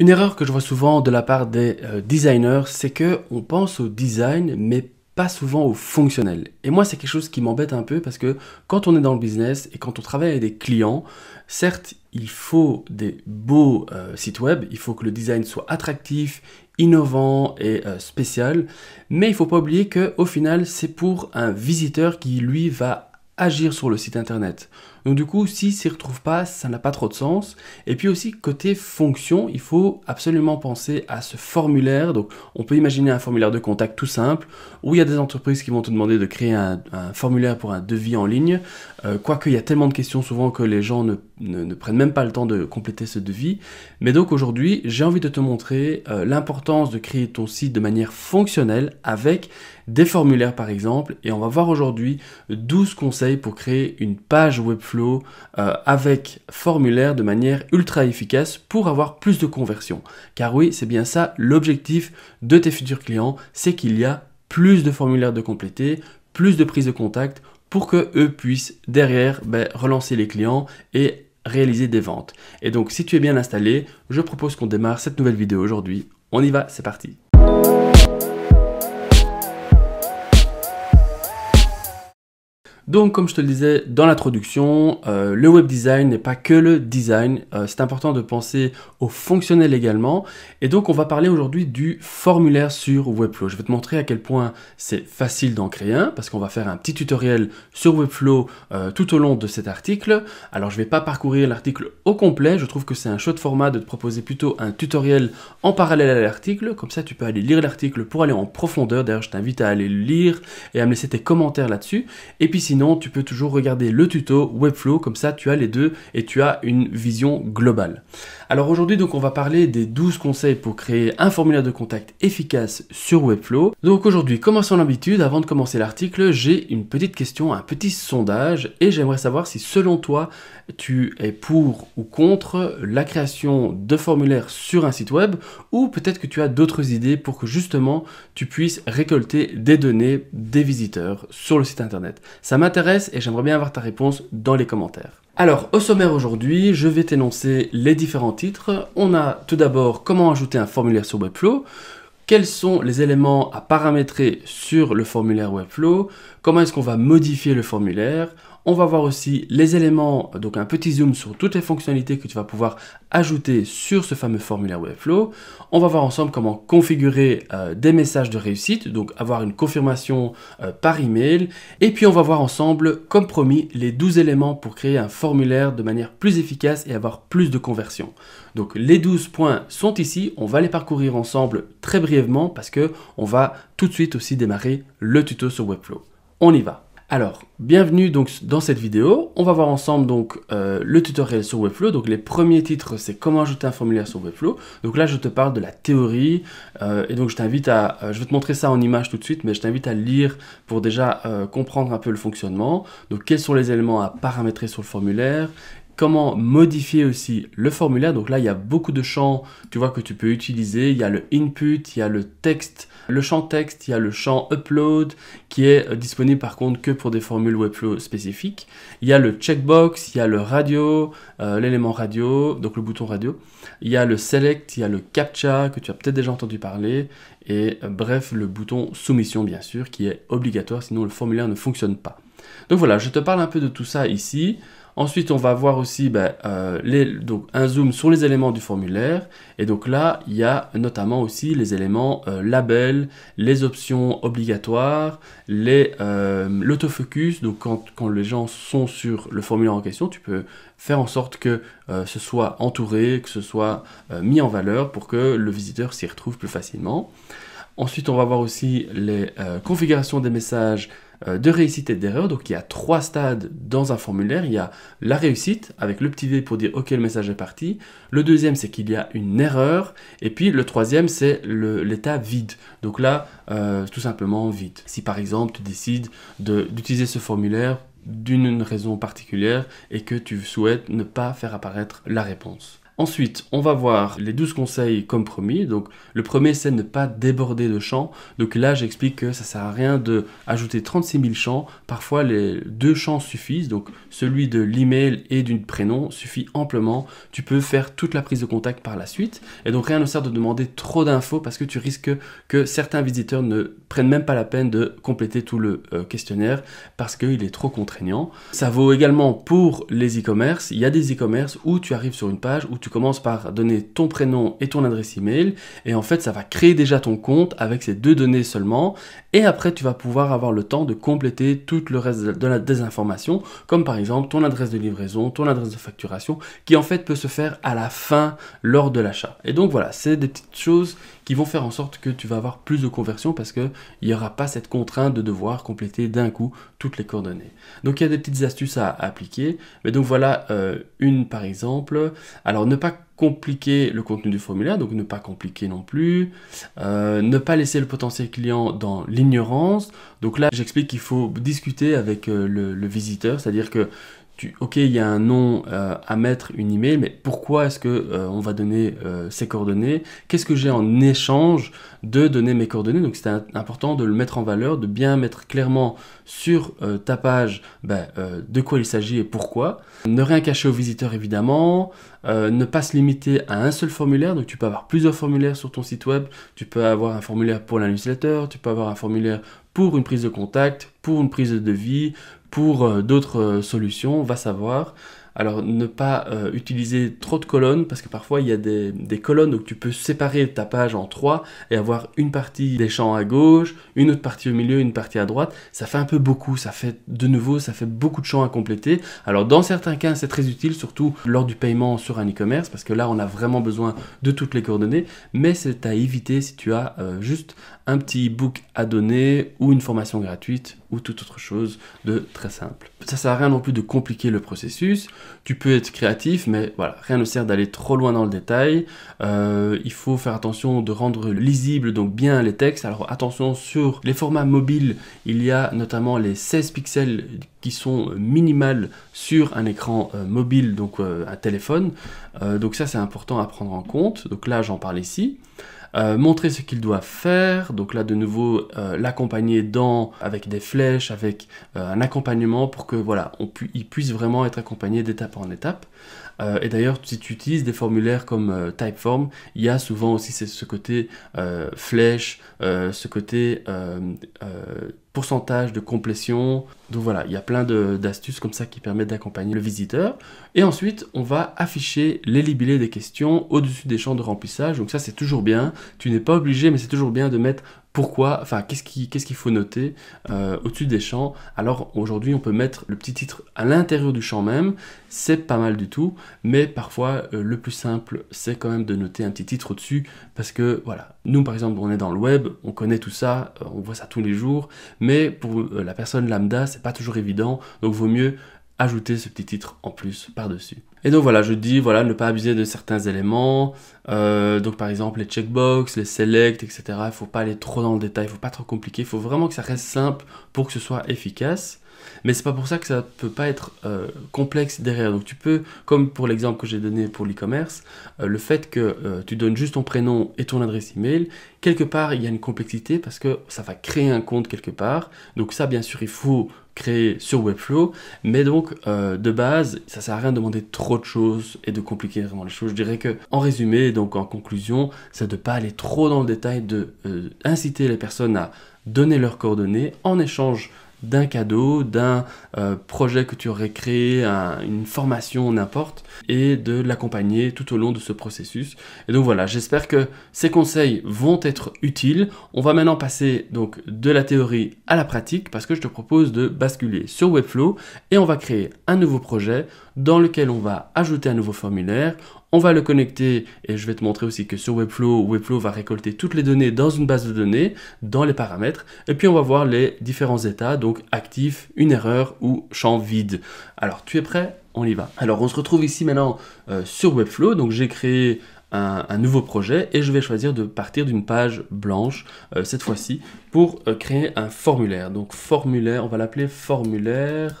Une erreur que je vois souvent de la part des euh, designers, c'est que on pense au design mais pas souvent au fonctionnel. Et moi, c'est quelque chose qui m'embête un peu parce que quand on est dans le business et quand on travaille avec des clients, certes, il faut des beaux euh, sites web, il faut que le design soit attractif, innovant et euh, spécial, mais il ne faut pas oublier qu'au final, c'est pour un visiteur qui lui va agir sur le site internet. Donc du coup, si s'y retrouve pas, ça n'a pas trop de sens. Et puis aussi, côté fonction, il faut absolument penser à ce formulaire. Donc on peut imaginer un formulaire de contact tout simple, où il y a des entreprises qui vont te demander de créer un, formulaire pour un devis en ligne. Euh, Quoique, il y a tellement de questions souvent que les gens ne, prennent même pas le temps de compléter ce devis. Mais donc aujourd'hui, j'ai envie de te montrer euh, l'importance de créer ton site de manière fonctionnelle avec des formulaires par exemple. Et on va voir aujourd'hui 12 conseils pour créer une page web euh, avec formulaire de manière ultra efficace pour avoir plus de conversion Car oui, c'est bien ça l'objectif de tes futurs clients, c'est qu'il y a plus de formulaires de compléter, plus de prises de contact pour que eux puissent derrière ben, relancer les clients et réaliser des ventes. Et donc si tu es bien installé, je propose qu'on démarre cette nouvelle vidéo aujourd'hui. On y va, c'est parti. Donc, comme je te le disais dans l'introduction, euh, le web design n'est pas que le design. Euh, c'est important de penser au fonctionnel également. Et donc, on va parler aujourd'hui du formulaire sur Webflow. Je vais te montrer à quel point c'est facile d'en créer un parce qu'on va faire un petit tutoriel sur Webflow euh, tout au long de cet article. Alors, je ne vais pas parcourir l'article au complet. Je trouve que c'est un de format de te proposer plutôt un tutoriel en parallèle à l'article. Comme ça, tu peux aller lire l'article pour aller en profondeur. D'ailleurs, je t'invite à aller le lire et à me laisser tes commentaires là-dessus. Et puis, si sinon tu peux toujours regarder le tuto Webflow, comme ça tu as les deux et tu as une vision globale. Alors aujourd'hui, donc, on va parler des 12 conseils pour créer un formulaire de contact efficace sur Webflow. Donc aujourd'hui, comme l'habitude, avant de commencer l'article, j'ai une petite question, un petit sondage, et j'aimerais savoir si selon toi, tu es pour ou contre la création de formulaires sur un site web, ou peut-être que tu as d'autres idées pour que justement tu puisses récolter des données des visiteurs sur le site internet. Ça m'intéresse et j'aimerais bien avoir ta réponse dans les commentaires. Alors, au sommaire aujourd'hui, je vais t'énoncer les différents titres. On a tout d'abord comment ajouter un formulaire sur Webflow, quels sont les éléments à paramétrer sur le formulaire Webflow, comment est-ce qu'on va modifier le formulaire, on va voir aussi les éléments, donc un petit zoom sur toutes les fonctionnalités que tu vas pouvoir ajouter sur ce fameux formulaire Webflow. On va voir ensemble comment configurer euh, des messages de réussite, donc avoir une confirmation euh, par email. Et puis on va voir ensemble, comme promis, les 12 éléments pour créer un formulaire de manière plus efficace et avoir plus de conversions. Donc les 12 points sont ici, on va les parcourir ensemble très brièvement parce que on va tout de suite aussi démarrer le tuto sur Webflow. On y va alors, bienvenue donc dans cette vidéo. On va voir ensemble donc euh, le tutoriel sur Webflow. Donc les premiers titres, c'est comment ajouter un formulaire sur Webflow. Donc là, je te parle de la théorie euh, et donc je t'invite à, euh, je vais te montrer ça en image tout de suite, mais je t'invite à lire pour déjà comprendre un peu le fonctionnement. Donc quels sont les éléments à paramétrer sur le formulaire comment modifier aussi le formulaire. Donc là, il y a beaucoup de champs, tu vois, que tu peux utiliser. Il y a le input, il y a le texte, le champ texte, il y a le champ upload qui est euh, disponible par contre que pour des formules Webflow spécifiques. Il y a le checkbox, il y a le radio, euh, l'élément radio, donc le bouton radio. Il y a le select, il y a le captcha que tu as peut-être déjà entendu parler. Et euh, bref, le bouton soumission bien sûr qui est obligatoire sinon le formulaire ne fonctionne pas. Donc voilà, je te parle un peu de tout ça ici. Ensuite, on va voir aussi ben, euh, un zoom sur les éléments du formulaire. Et donc là, il y a notamment aussi les éléments euh, label, les options obligatoires, euh, l'autofocus. donc quand, quand, les gens sont sur le formulaire en question, tu peux faire en sorte que ce soit entouré, que ce soit mis en valeur pour que le visiteur s'y retrouve plus facilement. Ensuite, on va voir aussi les configurations des messages euh, de réussite et d'erreur. Donc il y a trois stades dans un formulaire. Il y a la réussite avec le petit v pour dire ok le message est parti. Le deuxième c'est qu'il y a une erreur. Et puis le troisième c'est l'état vide. Donc là euh, tout simplement vide. Si par exemple tu décides d'utiliser ce formulaire d'une raison particulière et que tu souhaites ne pas faire apparaître la réponse. Ensuite, on va voir les 12 conseils comme promis. Donc, le premier, c'est ne pas déborder de champs. Donc là, j'explique que ça ne sert à rien de ajouter 36 000 champs. Parfois, les deux champs suffisent. Donc, celui de l'email et du prénom suffit amplement. Tu peux faire toute la prise de contact par la suite. Et donc, rien ne sert de demander trop d'infos parce que tu risques que certains visiteurs ne même pas la peine de compléter tout le euh, questionnaire parce qu'il est trop contraignant. Ça vaut également pour les e-commerce. Il y a des e-commerce où tu arrives sur une page où tu commences par donner ton prénom et ton adresse email et en fait ça va créer déjà ton compte avec ces deux données seulement et après tu vas pouvoir avoir le temps de compléter tout le reste de la, désinformation, comme par exemple ton adresse de livraison, ton adresse de facturation, qui en fait peut se faire à la fin lors de l'achat. Et donc voilà, c'est des petites choses qui vont faire en sorte que tu vas avoir plus de conversions parce qu'il n'y aura pas cette contrainte de devoir compléter d'un coup toutes les coordonnées. Donc il y a des petites astuces à, appliquer. Mais donc voilà euh, une par exemple. Alors ne pas compliquer le contenu du formulaire, donc ne pas compliquer non plus, euh, ne pas laisser le potentiel client dans l'ignorance. Donc là, j'explique qu'il faut discuter avec euh, le, le visiteur, c'est-à-dire que ok, il y a un nom euh, à mettre, une email, mais pourquoi est-ce que euh, on va donner euh, ces coordonnées Qu'est-ce que j'ai en échange de donner mes coordonnées Donc c'est important de le mettre en valeur, de bien mettre clairement sur ta page ben, de quoi il s'agit et pourquoi. Ne rien cacher aux visiteurs évidemment, ne pas se limiter à un seul formulaire. Donc tu peux avoir plusieurs formulaires sur ton site web, tu peux avoir un formulaire pour la tu peux avoir un formulaire pour une prise de contact, pour une prise de devis, pour euh, d'autres euh, solutions, va savoir. Alors ne pas euh, utiliser trop de colonnes parce que parfois il y a des, colonnes où tu peux séparer ta page en trois et avoir une partie des champs à gauche, une autre partie au milieu, une partie à droite. Ça fait un peu beaucoup, ça fait de nouveau, ça fait beaucoup de champs à compléter. Alors dans certains cas c'est très utile, surtout lors du paiement sur un e-commerce parce que là on a vraiment besoin de toutes les coordonnées, mais c'est à éviter si tu as juste un petit e-book à donner ou une formation gratuite ou toute autre chose de très simple. Ça sert à rien non plus de compliquer le processus. Tu peux être créatif, mais voilà, rien ne sert d'aller trop loin dans le détail. Euh, il faut faire attention de rendre lisible donc bien les textes. Alors attention sur les formats mobiles, il y a notamment les 16 pixels qui sont minimales sur un écran euh, mobile, donc euh, un téléphone. donc ça c'est important à prendre en compte. Donc là j'en parle ici. Euh, montrer ce qu'il doit faire. Donc là, de nouveau, euh, l'accompagner dans avec des flèches, avec euh, un accompagnement pour que voilà, on pu, vraiment être accompagné d'étape en étape. Euh, et d'ailleurs, si tu utilises des formulaires comme euh, Typeform, il y a souvent aussi ce côté flèche, ce côté euh, pourcentage de complétion. Donc voilà, il y a plein d'astuces comme ça qui permettent d'accompagner le visiteur. Et ensuite, on va afficher les libellés des questions au-dessus des champs de remplissage. Donc ça, c'est toujours bien. Tu n'es pas obligé, mais c'est toujours bien de mettre pourquoi, enfin, qu'est-ce qu'il ce qu'il faut noter euh, au-dessus des champs Alors aujourd'hui, on peut mettre le petit titre à l'intérieur du champ même, c'est pas mal du tout, mais parfois euh, le plus simple, c'est quand même de noter un petit titre au-dessus, parce que voilà, nous par exemple, on est dans le web, on connaît tout ça, euh, on voit ça tous les jours, mais pour la personne lambda, c'est pas toujours évident, donc vaut mieux ajouter ce petit titre en plus par-dessus. Et donc voilà, je dis voilà ne pas abuser de certains éléments, euh, donc par exemple les checkbox, les select, etc. Il faut pas aller trop dans le détail, il faut pas trop compliquer, il faut vraiment que ça reste simple pour que ce soit efficace. Mais c'est pas pour ça que ça peut pas être euh, complexe derrière. Donc tu peux, comme pour l'exemple que j'ai donné pour l'e-commerce, euh, le fait que euh, tu donnes juste ton prénom et ton adresse email, quelque part il y a une complexité parce que ça va créer un compte quelque part. Donc ça bien sûr il faut créer sur Webflow. Mais donc, de base, ça sert à rien de demander trop de choses et de compliquer vraiment les choses. Je dirais que, en résumé, donc en conclusion, c'est de pas aller trop dans le détail, de inciter les personnes à donner leurs coordonnées en échange d'un cadeau, d'un euh, projet que tu aurais créé, une formation, n'importe, et de l'accompagner tout au long de ce processus. Et donc voilà, j'espère que ces conseils vont être utiles. On va maintenant passer donc de la théorie à la pratique parce que je te propose de basculer sur Webflow et on va créer un nouveau projet dans lequel on va ajouter un nouveau formulaire, on va le connecter et je vais te montrer aussi que sur Webflow, Webflow va récolter toutes les données dans une base de données, dans les paramètres, et puis on va voir les différents états, donc actif, une erreur ou champ vide. Alors tu es prêt On y va. Alors on se retrouve ici maintenant euh, sur Webflow, donc j'ai créé un, nouveau projet et je vais choisir de partir d'une page blanche euh, cette fois-ci pour euh, créer un formulaire. Donc formulaire, on va l'appeler formulaire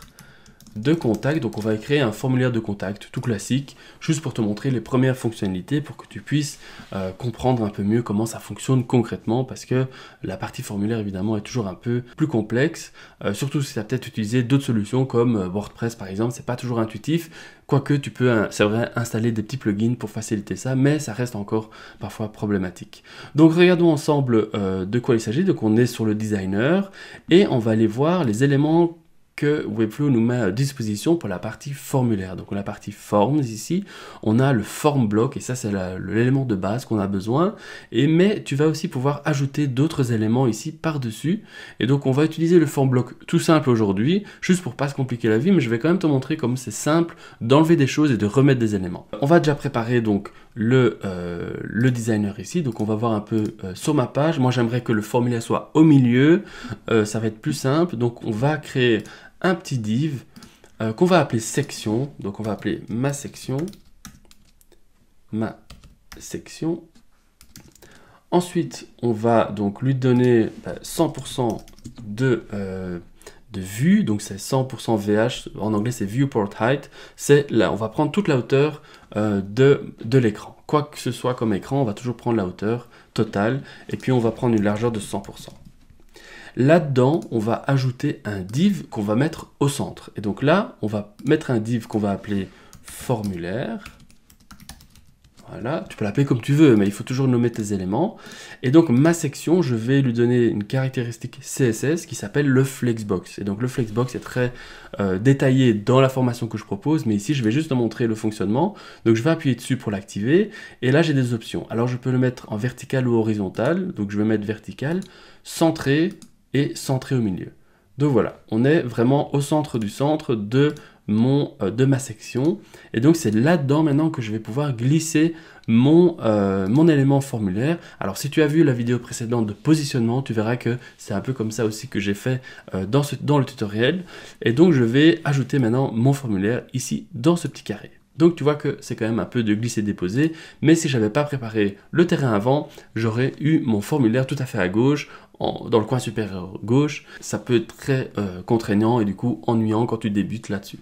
de contact. Donc on va créer un formulaire de contact tout classique, juste pour te montrer les premières fonctionnalités, pour que tu puisses euh, comprendre un peu mieux comment ça fonctionne concrètement, parce que la partie formulaire évidemment est toujours un peu plus complexe, euh, surtout si tu as peut-être utilisé d'autres solutions comme euh, WordPress par exemple, c'est pas toujours intuitif, quoique tu peux, c'est vrai, installer des petits plugins pour faciliter ça, mais ça reste encore parfois problématique. Donc regardons ensemble de quoi il s'agit, donc on est sur le designer, et on va aller voir les éléments que Webflow nous met à disposition pour la partie formulaire. Donc la partie forms ici, on a le form block et ça c'est l'élément de base qu'on a besoin. Et mais tu vas aussi pouvoir ajouter d'autres éléments ici par-dessus. Et donc on va utiliser le form block tout simple aujourd'hui, juste pour pas se compliquer la vie, mais je vais quand même te montrer comme c'est simple d'enlever des choses et de remettre des éléments. On va déjà préparer donc le, euh, le designer ici, donc on va voir un peu euh, sur ma page. Moi j'aimerais que le formulaire soit au milieu, euh, ça va être plus simple, donc on va créer un petit div euh, qu'on va appeler section. Donc on va appeler ma section. Ma section. Ensuite, on va donc lui donner 100% bah, de, euh, de vue. Donc c'est 100% VH. En anglais, c'est viewport height. C'est là, on va prendre toute la hauteur euh, de, de l'écran. Quoi que ce soit comme écran, on va toujours prendre la hauteur totale. Et puis on va prendre une largeur de 100%. Là-dedans, on va ajouter un div qu'on va mettre au centre. Et donc là, on va mettre un div qu'on va appeler formulaire. Voilà, tu peux l'appeler comme tu veux, mais il faut toujours nommer tes éléments. Et donc ma section, je vais lui donner une caractéristique CSS qui s'appelle le flexbox. Et donc le flexbox est très euh, détaillé dans la formation que je propose, mais ici je vais juste te montrer le fonctionnement. Donc je vais appuyer dessus pour l'activer, et là j'ai des options. Alors je peux le mettre en vertical ou horizontal, donc je vais mettre vertical, centré, et centré au milieu. Donc voilà, on est vraiment au centre du centre de mon euh, de ma section et donc c'est là-dedans maintenant que je vais pouvoir glisser mon, euh, mon élément formulaire. Alors si tu as vu la vidéo précédente de positionnement, tu verras que c'est un peu comme ça aussi que j'ai fait euh, dans, ce, dans le tutoriel. Et donc je vais ajouter maintenant mon formulaire ici dans ce petit carré. Donc tu vois que c'est quand même un peu de glisser-déposer, mais si j'avais pas préparé le terrain avant, j'aurais eu mon formulaire tout à fait à gauche dans le coin supérieur gauche, ça peut être très euh, contraignant et du coup ennuyant quand tu débutes là-dessus.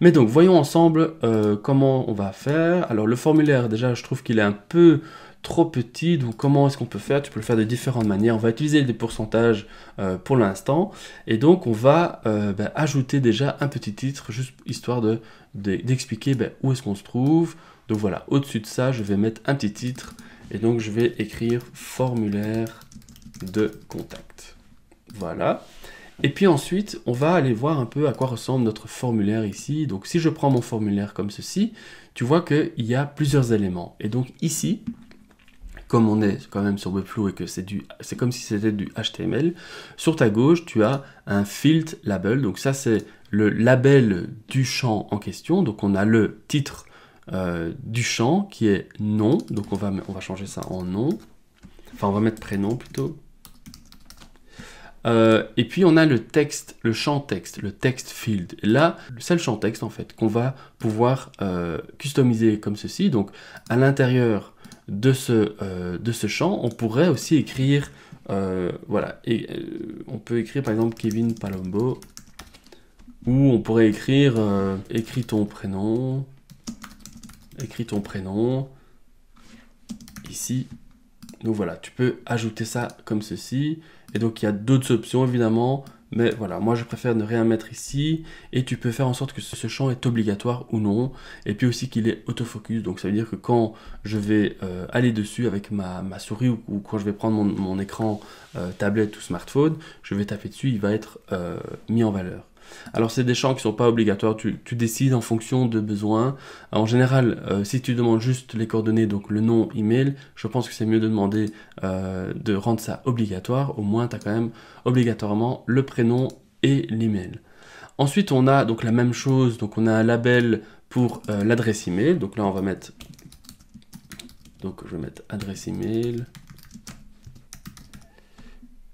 Mais donc voyons ensemble euh, comment on va faire. Alors le formulaire déjà je trouve qu'il est un peu trop petit, donc comment est-ce qu'on peut faire Tu peux le faire de différentes manières. On va utiliser des pourcentages euh, pour l'instant et donc on va ben, ajouter déjà un petit titre juste histoire d'expliquer de, ben, où est-ce qu'on se trouve. Donc voilà, au-dessus de ça je vais mettre un petit titre et donc je vais écrire formulaire de contact. Voilà. Et puis ensuite, on va aller voir un peu à quoi ressemble notre formulaire ici. Donc si je prends mon formulaire comme ceci, tu vois qu'il y a plusieurs éléments. Et donc ici, comme on est quand même sur Webflow et que c'est du, c'est comme si c'était du HTML, sur ta gauche, tu as un field label. Donc ça, c'est le label du champ en question. Donc on a le titre euh, du champ qui est nom. Donc on va, on va changer ça en nom. Enfin, on va mettre prénom plutôt. Euh, et puis on a le texte, le champ texte, le text field. là, c'est le champ texte en fait qu'on va pouvoir euh, customiser comme ceci. Donc à l'intérieur de ce, euh, champ, on pourrait aussi écrire, voilà, on peut écrire par exemple Kevin Palombo, ou on pourrait écrire écris ton prénom, écris ton prénom ici. Donc voilà, tu peux ajouter ça comme ceci. Et donc il y a d'autres options évidemment, mais voilà, moi je préfère ne rien mettre ici et tu peux faire en sorte que ce champ est obligatoire ou non et puis aussi qu'il est autofocus. Donc ça veut dire que quand je vais euh, aller dessus avec ma, souris ou, quand je vais prendre mon, écran euh, tablette ou smartphone, je vais taper dessus, il va être euh, mis en valeur. Alors c'est des champs qui ne sont pas obligatoires, tu, décides en fonction de besoins. En général, euh, si tu demandes juste les coordonnées, donc le nom, email, je pense que c'est mieux de demander euh, de rendre ça obligatoire. Au moins, tu as quand même obligatoirement le prénom et l'email. Ensuite, on a donc la même chose, donc on a un label pour euh, l'adresse email. Donc là, on va mettre donc je vais mettre adresse email.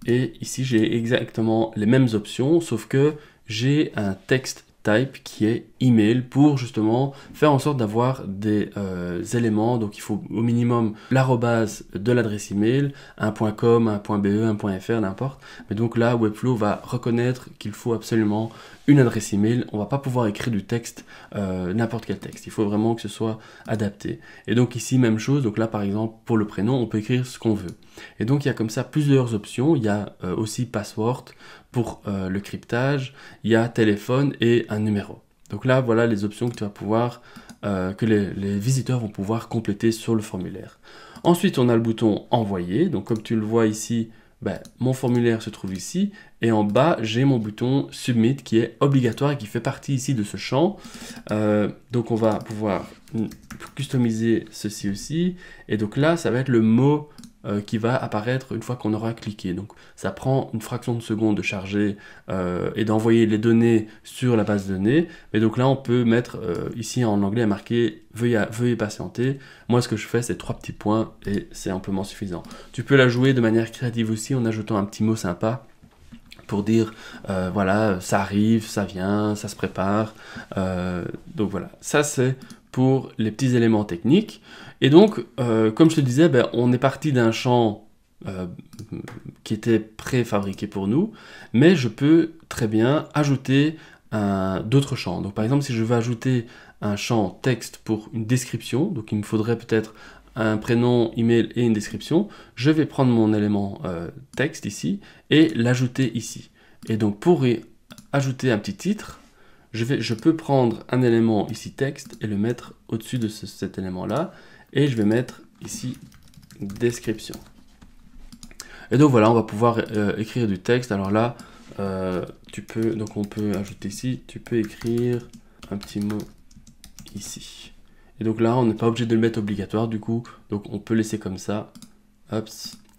Et ici, j'ai exactement les mêmes options, sauf que j'ai un texte type qui est email pour justement faire en sorte d'avoir des euh, éléments. Donc il faut au minimum l'arrobase de l'adresse email, un .com, un .be, un .fr, n'importe. Mais donc là, Webflow va reconnaître qu'il faut absolument une adresse email, on va pas pouvoir écrire du texte, euh, n'importe quel texte. Il faut vraiment que ce soit adapté. Et donc ici, même chose. Donc là, par exemple, pour le prénom, on peut écrire ce qu'on veut. Et donc il y a comme ça plusieurs options. Il y a euh, aussi password pour euh, le cryptage. Il y a téléphone et un numéro. Donc là, voilà les options que tu vas pouvoir, que les visiteurs vont pouvoir compléter sur le formulaire. Ensuite, on a le bouton envoyer. Donc comme tu le vois ici, ben, mon formulaire se trouve ici, et en bas, j'ai mon bouton Submit qui est obligatoire et qui fait partie ici de ce champ. Euh, donc on va pouvoir customiser ceci aussi, et donc là, ça va être le mot euh, qui va apparaître une fois qu'on aura cliqué. Donc ça prend une fraction de seconde de charger euh, et d'envoyer les données sur la base de données. Mais donc là, on peut mettre euh, ici en anglais marqué veuillez, patienter. Moi, ce que je fais, c'est trois petits points et c'est amplement suffisant. Tu peux la jouer de manière créative aussi en ajoutant un petit mot sympa pour dire voilà ça arrive ça vient ça se prépare donc voilà ça c'est pour les petits éléments techniques et donc, euh, comme je te disais, ben, on est parti d'un champ euh, qui était préfabriqué pour nous, mais je peux très bien ajouter d'autres champs. Donc par exemple, si je veux ajouter un champ texte pour une description, donc il me faudrait peut-être un prénom, email et une description, je vais prendre mon élément euh, texte ici et l'ajouter ici. Et donc pour ajouter un petit titre, je, peux prendre un élément ici texte et le mettre au-dessus de cet élément-là et je vais mettre ici description. Et donc voilà, on va pouvoir euh, écrire du texte. Alors là, euh, tu peux, donc on peut ajouter ici, tu peux écrire un petit mot ici. Et donc là, on n'est pas obligé de le mettre obligatoire du coup, donc on peut laisser comme ça.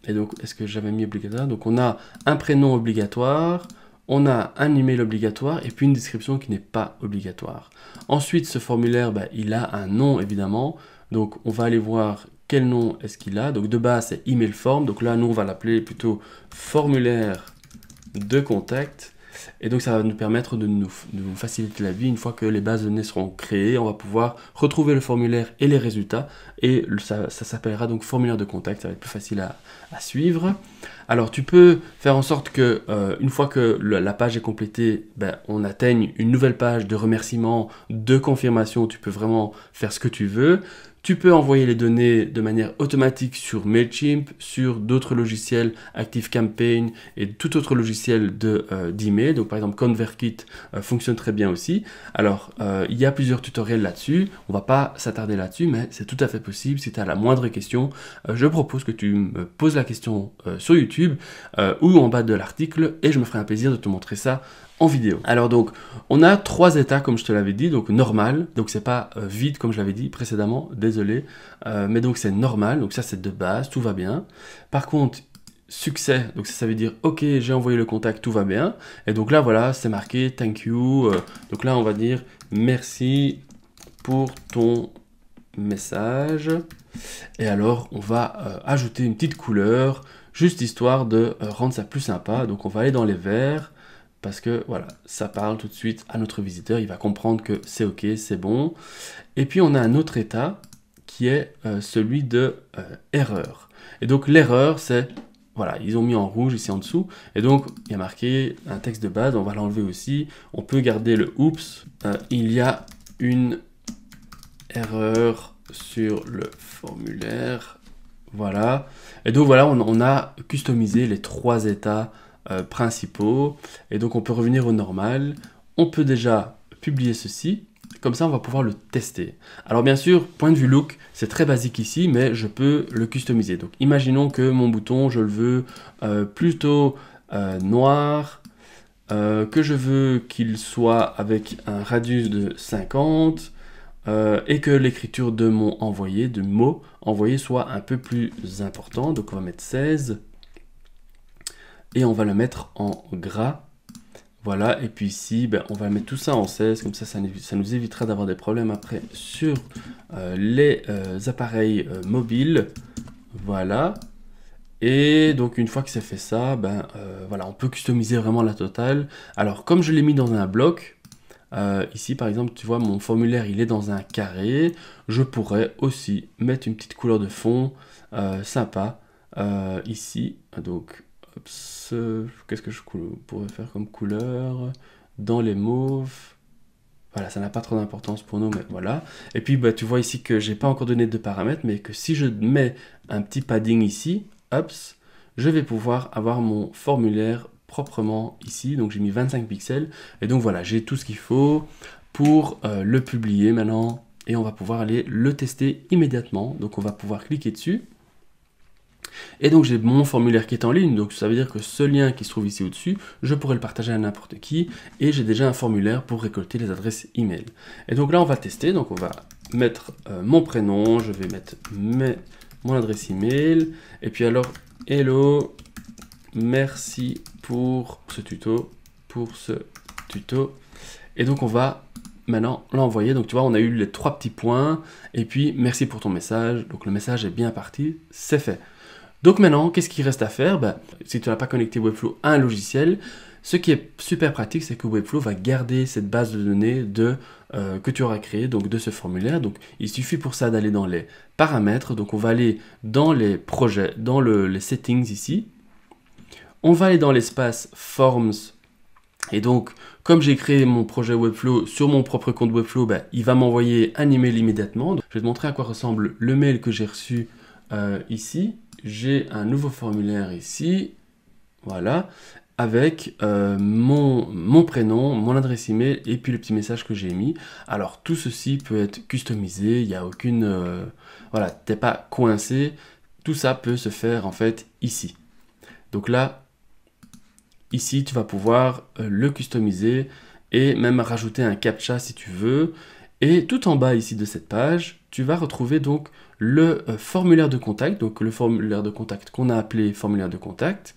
Et donc, est-ce que j'avais mis obligatoire Donc on a un prénom obligatoire, on a un email obligatoire et puis une description qui n'est pas obligatoire. Ensuite, ce formulaire, bah, il a un nom évidemment. Donc on va aller voir quel nom est-ce qu'il a. Donc de base c'est email form. Donc là nous on va l'appeler plutôt formulaire de contact. Et donc ça va nous permettre de nous, faciliter la vie. Une fois que les bases de données seront créées, on va pouvoir retrouver le formulaire et les résultats. Et ça, s'appellera donc formulaire de contact, ça va être plus facile à, suivre. Alors tu peux faire en sorte que euh, une fois que la page est complétée, ben, on atteigne une nouvelle page de remerciements, de confirmation. Tu peux vraiment faire ce que tu veux. Tu peux envoyer les données de manière automatique sur Mailchimp, sur d'autres logiciels ActiveCampaign et tout autre logiciel de euh, d'email. Donc par exemple ConvertKit euh, fonctionne très bien aussi. Alors euh, il y a plusieurs tutoriels là-dessus. On va pas s'attarder là-dessus, mais c'est tout à fait possible. Si tu as la moindre question, je propose que tu me poses la question sur YouTube ou en bas de l'article et je me ferai un plaisir de te montrer ça vidéo. Alors donc, on a trois états comme je te l'avais dit, donc normal, donc c'est pas euh, vide comme je l'avais dit précédemment, désolé, euh, mais donc c'est normal, donc ça c'est de base, tout va bien. Par contre, succès, donc ça, veut dire ok j'ai envoyé le contact, tout va bien, et donc là voilà, c'est marqué thank you, euh, donc là on va dire merci pour ton message, et alors on va ajouter une petite couleur, juste histoire de rendre ça plus sympa, donc on va aller dans les verts, parce que voilà, ça parle tout de suite à notre visiteur, il va comprendre que c'est ok, c'est bon. Et puis on a un autre état qui est euh, celui de euh, erreur. Et donc l'erreur, c'est voilà, ils ont mis en rouge ici en dessous, et donc il y a marqué un texte de base, on va l'enlever aussi. On peut garder le OOPS. Euh, il y a une erreur sur le formulaire. Voilà. Et donc voilà, on a customisé les trois états euh, principaux. Et donc on peut revenir au normal. On peut déjà publier ceci. Comme ça, on va pouvoir le tester. Alors bien sûr, point de vue look, c'est très basique ici, mais je peux le customiser. Donc imaginons que mon bouton, je le veux euh, plutôt euh, noir, que je veux qu'il soit avec un radius de 50, et que l'écriture de mon envoyé, de mot envoyé, soit un peu plus important. Donc on va mettre 16 et on va le mettre en gras. Voilà, et puis ici, ben, on va mettre tout ça en 16, comme ça, ça, nous évitera d'avoir des problèmes après sur euh, les euh, appareils euh, mobiles. Voilà. Et donc une fois que c'est fait ça, ben voilà, on peut customiser vraiment la totale. Alors comme je l'ai mis dans un bloc, ici, par exemple, tu vois, mon formulaire, il est dans un carré. Je pourrais aussi mettre une petite couleur de fond sympa ici. Donc, ce... Qu'est-ce que je pourrais faire comme couleur Dans les mauves. Voilà, ça n'a pas trop d'importance pour nous, mais voilà. Et puis, bah, tu vois ici que j'ai pas encore donné de paramètres, mais que si je mets un petit padding ici, ups, je vais pouvoir avoir mon formulaire proprement ici. Donc, j'ai mis 25 pixels. Et donc, voilà, j'ai tout ce qu'il faut pour euh, le publier maintenant. Et on va pouvoir aller le tester immédiatement. Donc, on va pouvoir cliquer dessus. Et donc j'ai mon formulaire qui est en ligne, donc ça veut dire que ce lien qui se trouve ici au-dessus, je pourrais le partager à n'importe qui, et j'ai déjà un formulaire pour récolter les adresses email. Et donc là on va tester, donc on va mettre euh, mon prénom, je vais mettre mon adresse email, et puis alors hello, merci pour ce tuto, pour ce tuto. Et donc on va maintenant l'envoyer. Donc tu vois, on a eu les trois petits points. Et puis merci pour ton message. Donc le message est bien parti. C'est fait. Donc maintenant, qu'est-ce qu'il reste à faire ben, Si tu n'as pas connecté Webflow à un logiciel, ce qui est super pratique, c'est que Webflow va garder cette base de données euh, que tu auras créée, donc de ce formulaire. Donc il suffit pour ça d'aller dans les paramètres. Donc on va aller dans les projets, dans les settings ici. On va aller dans l'espace Forms. Et donc, comme j'ai créé mon projet Webflow sur mon propre compte Webflow, ben, il va m'envoyer un email immédiatement. je vais te montrer à quoi ressemble le mail que j'ai reçu euh, ici j'ai un nouveau formulaire ici, voilà, avec euh, mon, prénom, mon adresse email et puis le petit message que j'ai mis. Alors tout ceci peut être customisé, il n'y a aucune... Euh, voilà, t'es pas coincé, tout ça peut se faire en fait ici. Donc là, ici tu vas pouvoir euh, le customiser et même rajouter un captcha si tu veux. Et tout en bas ici de cette page, tu vas retrouver donc le euh, formulaire de contact, donc le formulaire de contact qu'on a appelé formulaire de contact,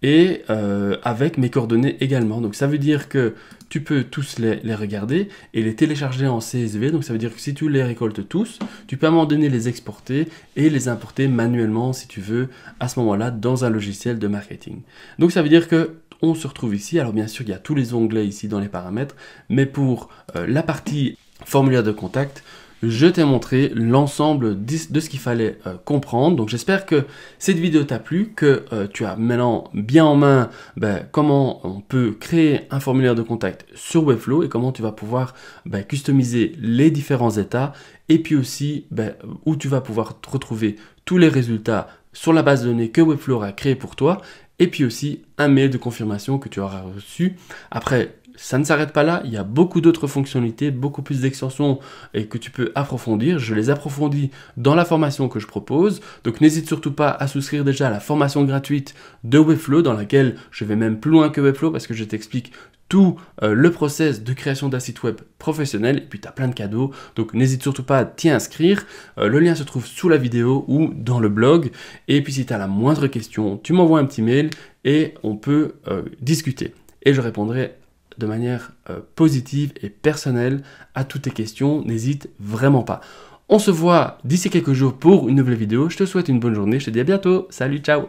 et euh, avec mes coordonnées également. Donc ça veut dire que tu peux tous les, regarder et les télécharger en CSV. Donc ça veut dire que si tu les récoltes tous, tu peux à un moment donné les exporter et les importer manuellement si tu veux à ce moment-là dans un logiciel de marketing. Donc ça veut dire que on se retrouve ici. Alors bien sûr, il y a tous les onglets ici dans les paramètres, mais pour euh, la partie formulaire de contact, je t'ai montré l'ensemble de ce qu'il fallait euh, comprendre. Donc j'espère que cette vidéo t'a plu, que euh, tu as maintenant bien en main ben, comment on peut créer un formulaire de contact sur Webflow et comment tu vas pouvoir ben, customiser les différents états et puis aussi ben, où tu vas pouvoir retrouver tous les résultats sur la base de données que Webflow a créé pour toi et puis aussi un mail de confirmation que tu auras reçu après ça ne s'arrête pas là, il y a beaucoup d'autres fonctionnalités, beaucoup plus d'extensions et que tu peux approfondir. Je les approfondis dans la formation que je propose. Donc n'hésite surtout pas à souscrire déjà à la formation gratuite de Webflow dans laquelle je vais même plus loin que Webflow parce que je t'explique tout euh, le process de création d'un site web professionnel et puis tu as plein de cadeaux donc n'hésite surtout pas à t'y inscrire euh, le lien se trouve sous la vidéo ou dans le blog et puis si tu as la moindre question tu m'envoies un petit mail et on peut euh, discuter et je répondrai de manière euh, positive et personnelle à toutes tes questions. N'hésite vraiment pas. On se voit d'ici quelques jours pour une nouvelle vidéo. Je te souhaite une bonne journée. Je te dis à bientôt. Salut, ciao